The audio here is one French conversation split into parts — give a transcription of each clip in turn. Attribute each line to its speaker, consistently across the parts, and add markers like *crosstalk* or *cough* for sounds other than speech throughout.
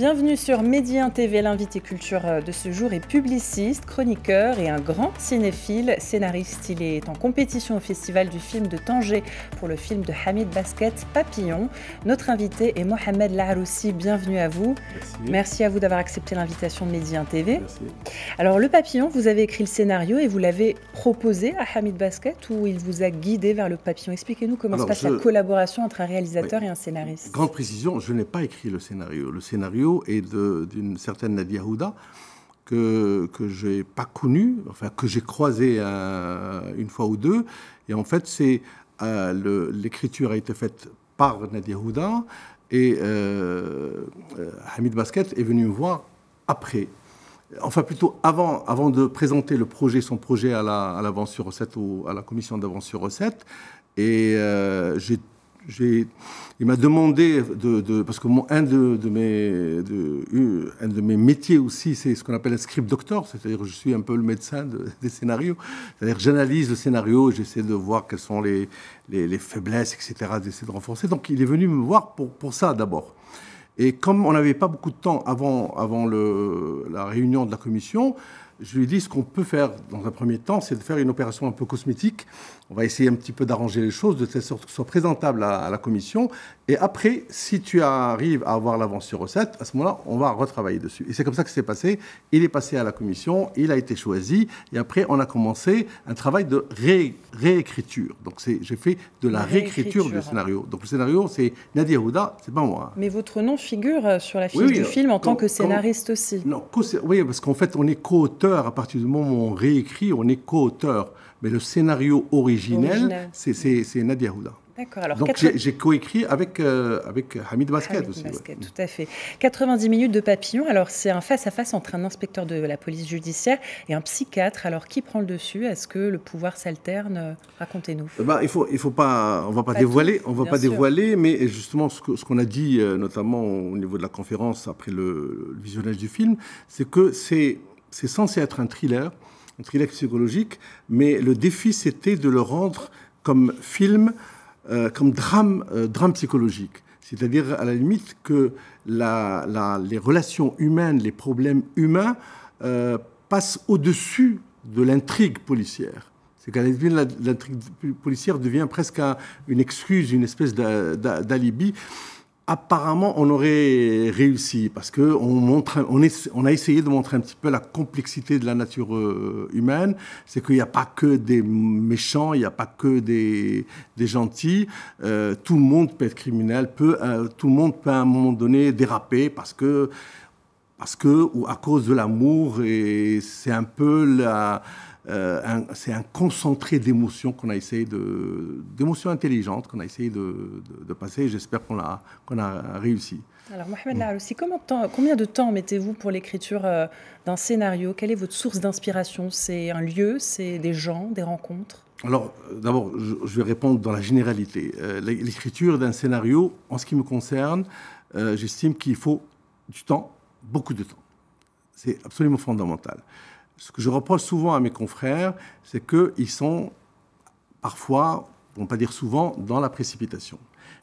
Speaker 1: Bienvenue sur Médien TV, l'invité culture de ce jour est publiciste, chroniqueur et un grand cinéphile, scénariste. Il est en compétition au Festival du film de Tanger pour le film de Hamid Basket, Papillon. Notre invité est Mohamed Laroussi, bienvenue à vous. Merci. à vous d'avoir accepté l'invitation de Médien TV. Alors Le Papillon, vous avez écrit le scénario et vous l'avez proposé à Hamid Basket ou il vous a guidé vers Le Papillon. Expliquez-nous comment se passe la collaboration entre un réalisateur et un scénariste.
Speaker 2: Grande précision, je n'ai pas écrit le scénario. Le scénario et d'une certaine Nadia Houda que, que j'ai pas connue, enfin que j'ai croisée euh, une fois ou deux. Et en fait, c'est euh, l'écriture a été faite par Nadia Houda et euh, Hamid Basket est venu me voir après. Enfin, plutôt avant, avant de présenter le projet, son projet à la, sur recette ou à la commission d'avance sur recette. Et j'ai il m'a demandé de, parce que un de, mes euh, un de mes métiers aussi c'est ce qu'on appelle un script doctor, c'est-à-dire je suis un peu le médecin *laughs* des scénarios, c'est-à-dire j'analyse le scénario, j'essaie de voir quelles sont les, les, faiblesses, etc., d'essayer de renforcer. Donc il est venu me voir pour pour ça d'abord. Et comme on n'avait pas beaucoup de temps avant avant le, la réunion de la commission, je lui ai dit ce qu'on peut faire dans un premier temps, c'est de faire une opération un peu cosmétique. On va essayer un petit peu d'arranger les choses de telle sorte que ce soit présentable à, la commission. Et après, si tu arrives à avoir l'avance sur recette, à ce moment-là, on va retravailler dessus. Et c'est comme ça que c'est passé. Il est passé à la commission, il a été choisi. Et après, on a commencé un travail de réécriture. Donc j'ai fait de la, réécriture, du scénario. Donc le scénario, c'est Nadia Houda, c'est pas moi.
Speaker 1: Mais votre nom figure euh, sur la fiche du euh, film en tant que scénariste
Speaker 2: aussi. Non, oui, parce qu'en fait, on est co-auteur à partir du moment où on réécrit, on est co-auteur. Mais le scénario originel, c'est Nadia Houda.
Speaker 1: D'accord. Alors, Donc
Speaker 2: j'ai coécrit avec, euh, avec Hamid Basket aussi. Tout
Speaker 1: à fait. 90 minutes de papillon. Alors c'est un face-à-face entre un inspecteur de la police judiciaire et un psychiatre. Alors qui prend le dessus Est-ce que le pouvoir s'alterne Racontez-nous.
Speaker 2: Eh ben, il faut, il faut pas, on va pas, dévoiler, on va pas dévoiler, mais justement ce, qu'on a dit euh, notamment au niveau de la conférence après le visionnage du film, c'est que c'est c'est censé être un thriller, un thriller psychologique, mais le défi c'était de le rendre comme film, euh, comme drame, euh, drame psychologique. C'est-à-dire à la limite que la, les relations humaines, les problèmes humains euh, passent au-dessus de l'intrigue policière. C'est qu'à l'intrigue policière devient presque une excuse, une espèce d'alibi apparemment, on aurait réussi parce que on, a essayé de montrer un petit peu la complexité de la nature euh, humaine. C'est qu'il n'y a pas que des méchants, il n'y a pas que des, gentils. Euh, tout le monde peut être criminel, peut, euh, tout le monde peut à un moment donné déraper parce que, parce que ou à cause de l'amour et c'est un peu la euh, c'est un concentré d'émotions qu'on a essayé d'émotions intelligentes qu'on a essayé de, passer. J'espère qu'on a, qu'on a réussi.
Speaker 1: Alors, Mohamed mm. aussi, combien de temps mettez-vous pour l'écriture euh, d'un scénario Quelle est votre source d'inspiration C'est un lieu, c'est des gens, des rencontres
Speaker 2: alors, euh, d'abord, je vais répondre dans la généralité. L'écriture d'un scénario, en ce qui me concerne, j'estime qu'il faut du temps, beaucoup de temps. C'est absolument fondamental ce que je reproche souvent à mes confrères, c'est qu'ils sont parfois, pour ne pas dire souvent, dans la précipitation.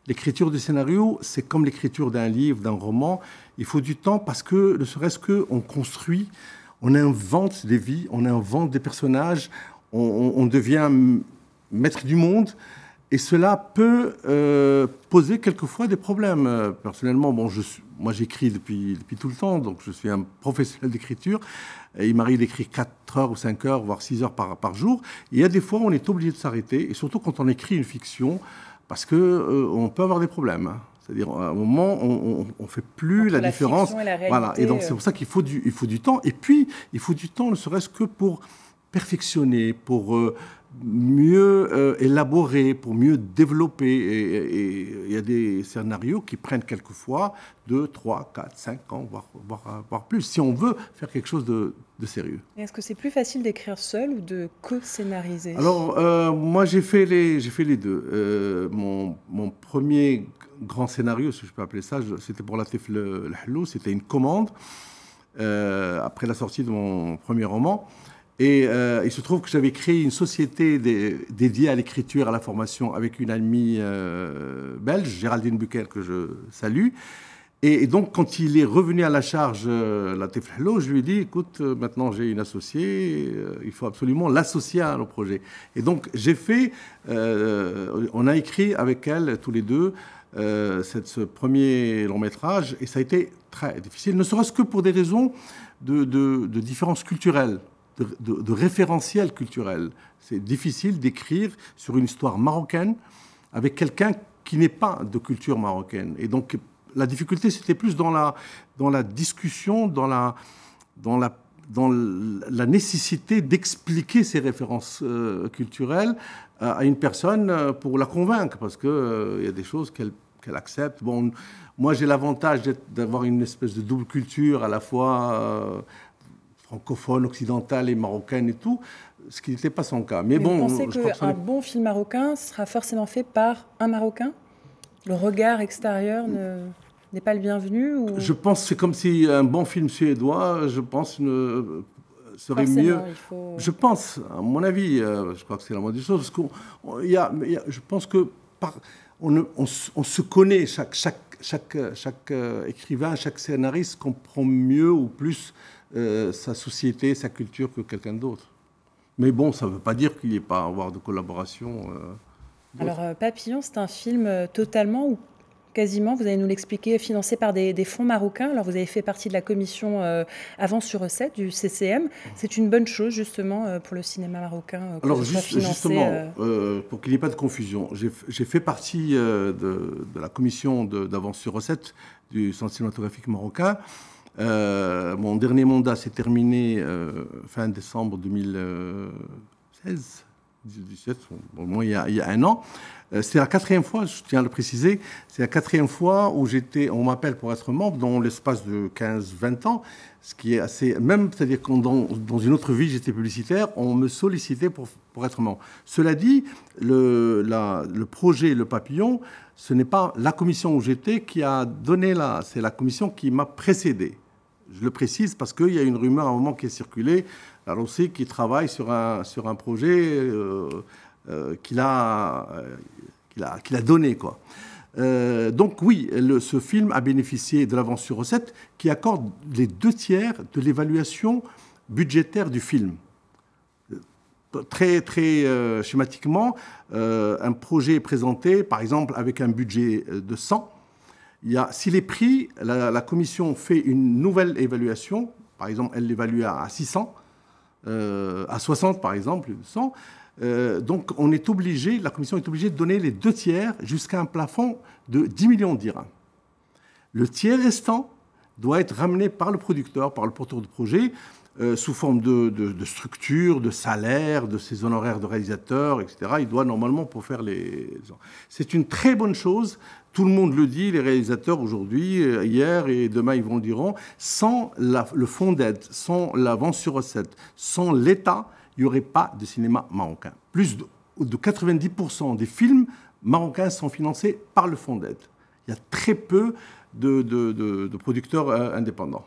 Speaker 2: L'écriture du scénario, c'est comme l'écriture d'un livre, d'un roman. Il faut du temps parce que, ne serait-ce que, on construit, on invente des vies, on invente des personnages, on devient maître du monde. Et cela peut euh, poser quelquefois des problèmes. Personnellement, bon, je suis, moi j'écris depuis, depuis tout le temps, donc je suis un professionnel d'écriture. Et il m'arrive d'écrire 4 heures ou 5 heures, voire 6 heures par, par jour. Et il y a des fois où on est obligé de s'arrêter, et surtout quand on écrit une fiction, parce qu'on euh, on peut avoir des problèmes. Hein. C'est-à-dire, à un moment, on ne fait plus la, la, différence. Et la réalité, voilà. Et donc, c'est pour euh. ça qu'il faut du, il faut du temps. Et puis, il faut du temps, ne serait-ce que pour perfectionner, pour euh, mieux euh, élaborer, pour mieux développer. et il y a des scénarios qui prennent quelquefois 2, 3, 4, 5 ans, voire, plus, si on veut faire quelque chose de, sérieux.
Speaker 1: Est-ce que c'est plus facile d'écrire seul ou de co-scénariser Alors,
Speaker 2: euh, moi, j'ai fait, les, fait les deux. mon, premier grand scénario, si je peux appeler ça, c'était pour la Tefle C'était une commande après la sortie de mon premier roman. Et euh, il se trouve que j'avais créé une société dédiée à l'écriture, à la formation, avec une amie euh, belge, Géraldine Buquel, que je salue. Et, donc, quand il est revenu à la charge, euh, la Teflalo, je lui ai dit, écoute, maintenant j'ai une associée, il faut absolument l'associer à nos projets. Et donc, j'ai fait, on a écrit avec elle, tous les deux, ce premier long métrage, et ça a été très difficile, ne serait-ce que pour des raisons de, différence de différences culturelles de, de, de référentiel culturel. C'est difficile d'écrire sur une histoire marocaine avec quelqu'un qui n'est pas de culture marocaine. Et donc, la difficulté, c'était plus dans la, dans la discussion, dans la, dans la, dans la nécessité d'expliquer ces références euh, culturelles euh, à une personne euh, pour la convaincre, parce qu'il y a des choses qu'elle accepte. Bon, moi, j'ai l'avantage d'avoir une espèce de double culture, à la fois francophone, occidentale et marocaine et tout, ce qui n'était pas son cas. Mais, bon, vous pensez qu'un
Speaker 1: bon film marocain sera forcément fait par un Marocain Le regard extérieur n'est pas le bienvenu Je
Speaker 2: pense que c'est comme si un bon film suédois, je pense, ne serait mieux. Je pense, à mon avis, euh, je crois que c'est la moindre des choses, parce qu'on, y, a, je pense que on, se connaît, chaque, euh, écrivain, chaque scénariste comprend mieux ou plus euh, sa société, sa culture que quelqu'un d'autre. Mais bon, ça ne veut pas dire qu'il n'y ait pas à avoir de collaboration. Euh, Alors,
Speaker 1: euh, Papillon, c'est un film totalement ou quasiment, vous allez nous l'expliquer, financé par des, fonds marocains. Alors, vous avez fait partie de la commission avance sur recette du CCM. C'est une bonne chose, justement, pour le cinéma marocain. Alors, justement,
Speaker 2: pour qu'il n'y ait pas de confusion, j'ai fait partie de, la commission d'avance sur recette du Centre cinématographique marocain. Euh, mon dernier mandat s'est terminé euh, fin décembre 2016, 2017, au moins il y a, un an. Euh, c'est la quatrième fois, je tiens à le préciser, c'est la quatrième fois où j'étais, on m'appelle pour être membre dans l'espace de 15-20 ans, ce qui est assez, même, c'est-à-dire que dans, une autre vie, j'étais publicitaire, on me sollicitait pour, pour être membre. Cela dit, le, le projet Le Papillon, ce n'est pas la commission où j'étais qui a donné la, c'est la commission qui m'a précédé. Je le précise parce qu'il y a une rumeur à un moment qui est circulée, la Russie qui travaille sur un, sur un projet euh, euh, qu'il a, euh, a, donné. Quoi. donc oui, ce film a bénéficié de l'avance sur recette qui accorde les deux tiers de l'évaluation budgétaire du film. Très, très schématiquement, un projet présenté, par exemple, avec un budget de 100 si les prix, la, commission fait une nouvelle évaluation, par exemple, elle l'évalue à 600, à 60 euh, par exemple, 100. Euh, donc on est obligé, la commission est obligée de donner les deux tiers jusqu'à un plafond de 10 millions de Le tiers restant doit être ramené par le producteur, par le porteur de projet, euh, sous forme de, de, de, structure, de salaire, de ses honoraires de réalisateur, etc. Il doit normalement pour faire les. C'est une très bonne chose. Tout le monde le dit, les réalisateurs aujourd'hui, euh, hier et demain, ils vont le diront. Sans le fonds d'aide, sans l'avance sur recette, sans l'État, il n'y aurait pas de cinéma marocain. Plus de, 90% des films marocains sont financés par le fonds d'aide. Il y a très peu de producteurs euh, indépendants.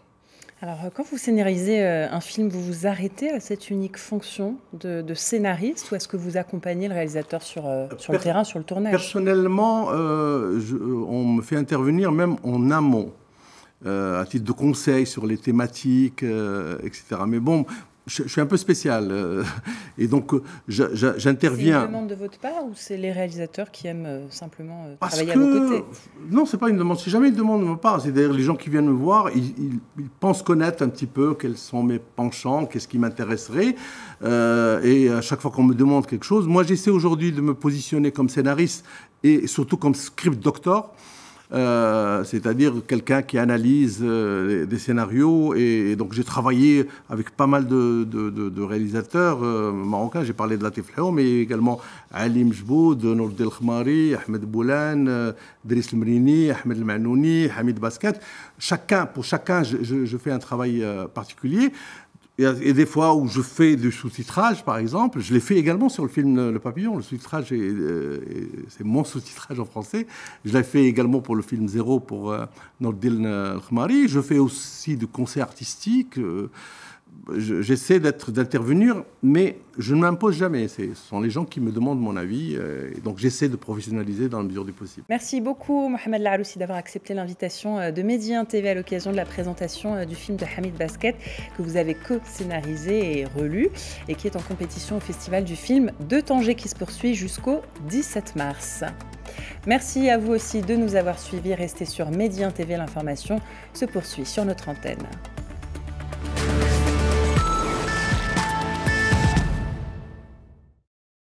Speaker 1: Alors, euh, quand vous scénarisez euh, un film, vous vous arrêtez à cette unique fonction de, scénariste ou est-ce que vous accompagnez le réalisateur sur, euh, sur le terrain, sur le tournage
Speaker 2: Personnellement, on me fait intervenir même en amont. à titre de conseil sur les thématiques, etc. Mais bon, je, suis un peu spécial. Euh, et donc, euh, j'interviens. C'est une demande
Speaker 1: de votre part ou c'est les réalisateurs qui aiment euh, simplement travailler à vos côtés
Speaker 2: Non, c'est pas une demande. Si jamais ils demande de ma part. cest d'ailleurs les gens qui viennent me voir, ils, ils, pensent connaître un petit peu quels sont mes penchants, qu'est-ce qui m'intéresserait. et à chaque fois qu'on me demande quelque chose, moi, j'essaie aujourd'hui de me positionner comme scénariste et surtout comme script doctor. Euh, c'est-à-dire quelqu'un qui analyse euh, des scénarios. Et, donc j'ai travaillé avec pas mal de, réalisateurs euh, marocains. J'ai parlé de Latif Lhoum, mais également Ali Mjboud, Nour Khmari, Ahmed Boulan, Driss Mrini, Ahmed Manouni, Hamid Basket Chacun, pour chacun, je fais un travail particulier. Euh, et des fois où je fais du sous-titrage, par exemple, je l'ai fait également sur le film euh, Le Papillon. Le sous-titrage, euh, c'est mon sous-titrage en français. Je l'ai fait également pour le film Zéro, pour Nordil Khmari. Je fais aussi du conseil artistique j'essaie d'intervenir, mais je ne m'impose jamais. Ce sont les gens qui me demandent mon avis. Euh, et donc j'essaie de professionnaliser dans la mesure du possible.
Speaker 1: Merci beaucoup, Mohamed Laroussi, d'avoir accepté l'invitation euh, de Medien TV à l'occasion de la présentation euh, du film de Hamid Basket, que vous avez co-scénarisé et relu, et qui est en compétition au Festival du film de Tanger, qui se poursuit jusqu'au 17 mars. Merci à vous aussi de nous avoir suivis. Restez sur 1 TV, l'information se poursuit sur notre antenne.